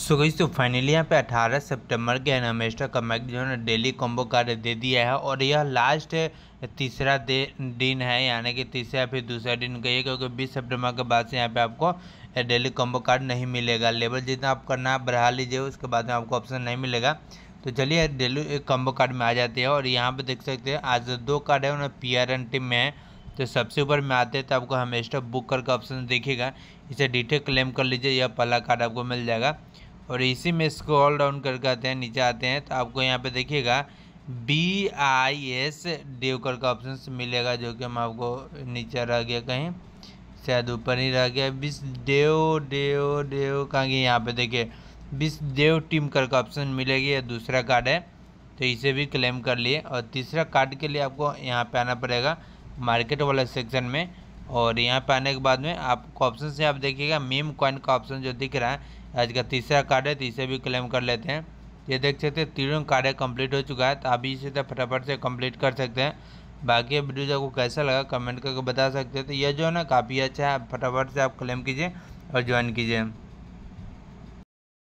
सो गई तो फाइनली यहाँ पे 18 सितंबर के एनामेस्टर का है डेली कॉम्बो कार्ड दे दिया है और यह लास्ट तीसरा दे दिन है यानी कि तीसरा फिर दूसरा दिन कहिए क्योंकि 20 सितंबर के बाद से यहाँ पे आपको डेली कॉम्बो कार्ड नहीं मिलेगा लेवल जितना आप करना बढ़ा लीजिए उसके बाद में आपको ऑप्शन नहीं मिलेगा तो चलिए डेली कॉम्बो कार्ड में आ जाते हैं और यहाँ पर देख सकते हैं आज तो दो कार्ड है उन्हें पी आर एन टीम में है तो सबसे ऊपर में आते हैं तो आपको हमेशा बुक करके ऑप्शन देखिएगा इसे डिटेल क्लेम कर लीजिए यह पहला कार्ड आपको मिल जाएगा और इसी में इसको ऑल डाउन करके आते हैं नीचे आते हैं तो आपको यहाँ पे देखिएगा बी आई एस देवकर का ऑप्शन मिलेगा जो कि हम आपको नीचे रह गया कहीं शायद ऊपर ही रह गया बिस देव देव देव कहाँ गए यहाँ पे देखिए बिस देव टीम कर का ऑप्शन मिलेगी या दूसरा कार्ड है तो इसे भी क्लेम कर लिए और तीसरा कार्ड के लिए आपको यहाँ पे आना पड़ेगा मार्केट वाला सेक्शन में और यहाँ पे आने के बाद में आपको ऑप्शन से आप देखिएगा मीम कॉइन का ऑप्शन जो दिख रहा है आज का तीसरा कार्ड है तो इसे भी क्लेम कर लेते हैं ये देख सकते हैं तीनों कार्य कंप्लीट हो चुका है तो अभी इसे तो फटाफट से कंप्लीट कर सकते हैं बाकी वीडियो आपको कैसा लगा कमेंट करके बता सकते हैं तो यह जो है ना काफ़ी अच्छा है फटाफट से आप क्लेम कीजिए और ज्वाइन कीजिए